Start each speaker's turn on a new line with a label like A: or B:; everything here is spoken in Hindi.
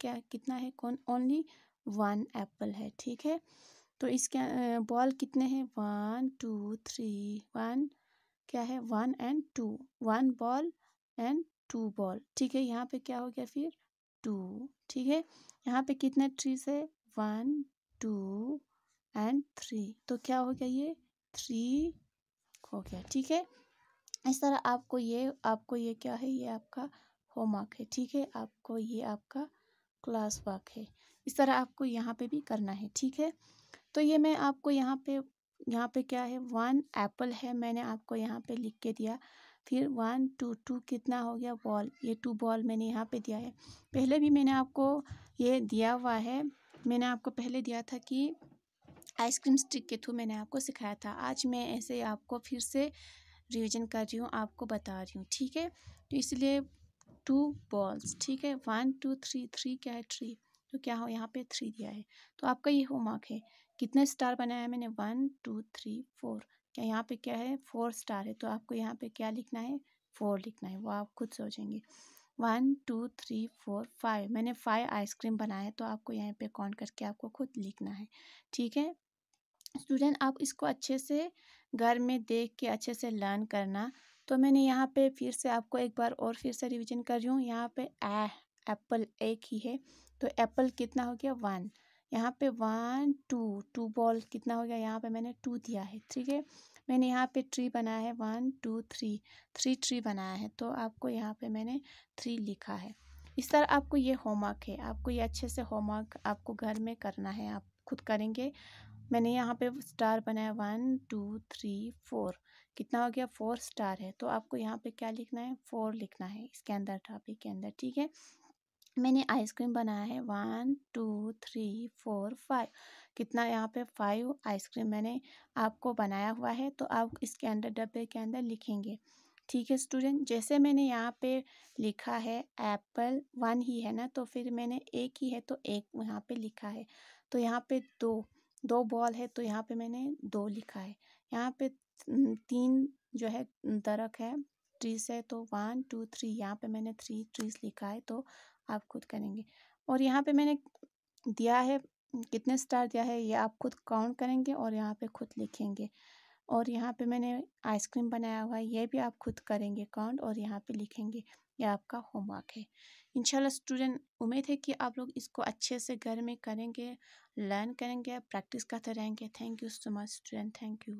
A: क्या कितना है कौन ओनली वन एप्पल है ठीक है तो इसके बॉल कितने हैं वन टू थ्री वन क्या है one and two one ball and two ball ठीक है यहाँ पे क्या हो गया फिर टू ठीक है यहाँ पे कितने ट्रीज है वन टू एंड थ्री तो क्या हो गया ये थ्री हो गया ठीक है इस तरह आपको ये आपको ये क्या है ये आपका होमवर्क है ठीक है आपको ये आपका क्लास वर्क है इस तरह आपको यहाँ पे भी करना है ठीक है तो ये मैं आपको यहाँ पे यहाँ पे क्या है वन एप्पल है मैंने आपको यहाँ पे लिख के दिया फिर वन टू टू कितना हो गया बॉल ये टू बॉल मैंने यहाँ पे दिया है पहले भी मैंने आपको ये दिया हुआ है मैंने आपको पहले दिया था कि आइसक्रीम स्टिक के थ्रू मैंने आपको सिखाया था आज मैं ऐसे आपको फिर से रिविजन कर रही हूँ आपको बता रही हूँ ठीक है तो इसलिए टू बॉल्स ठीक है वन टू थ्री थ्री क्या है थ्री तो क्या हो यहाँ पे थ्री दिया है तो आपका ये होमवर्क है कितने स्टार बनाया है मैंने वन टू थ्री फोर क्या यहाँ पे क्या है फोर स्टार है तो आपको यहाँ पे क्या लिखना है फोर लिखना है वो आप खुद सोचेंगे one two three four five मैंने फाइव आइसक्रीम बनाया है तो आपको यहाँ पे काउंट करके आपको खुद लिखना है ठीक है स्टूडेंट आप इसको अच्छे से घर में देख के अच्छे से लर्न करना तो मैंने यहाँ पे फिर से आपको एक बार और फिर से रिवीजन कर रही हूँ यहाँ पे ए एप्पल एक ही है तो एप्पल कितना हो गया वन यहाँ पे वन टू टू बॉल कितना हो गया यहाँ पे मैंने टू दिया है ठीक है मैंने यहाँ पे ट्री बनाया है one two three three tree बनाया है तो आपको यहाँ पे मैंने थ्री लिखा है इस तरह आपको ये होमवर्क है आपको ये अच्छे से होमवर्क आपको घर में करना है आप खुद करेंगे मैंने यहाँ पे स्टार बनाया वन टू थ्री फोर कितना हो गया फोर स्टार है तो आपको यहाँ पे क्या लिखना है फोर लिखना है इसके अंदर टॉपिक के अंदर ठीक है मैंने आइसक्रीम बनाया है one two three four five कितना यहाँ पे फाइव आइसक्रीम मैंने आपको बनाया हुआ है तो आप इसके अंदर डब्बे के अंदर लिखेंगे ठीक है स्टूडेंट जैसे मैंने यहाँ पे लिखा है एप्पल वन ही है ना तो फिर मैंने एक ही है तो एक यहाँ पे लिखा है तो यहाँ पे दो दो बॉल है तो यहाँ पे मैंने दो लिखा है यहाँ पे तीन जो है दरख है ट्रीज है तो वन टू थ्री यहाँ पे मैंने थ्री ट्रीज लिखा है तो आप खुद करेंगे और यहाँ पे मैंने दिया है कितने स्टार दिया है ये आप खुद काउंट करेंगे और यहाँ पे खुद लिखेंगे और यहाँ पे मैंने आइसक्रीम बनाया हुआ है ये भी आप खुद करेंगे काउंट और यहाँ पे लिखेंगे ये आपका होमवर्क है इंशाल्लाह स्टूडेंट उम्मीद है कि आप लोग इसको अच्छे से घर में करेंगे लर्न करेंगे प्रैक्टिस करते रहेंगे thank you so much student thank you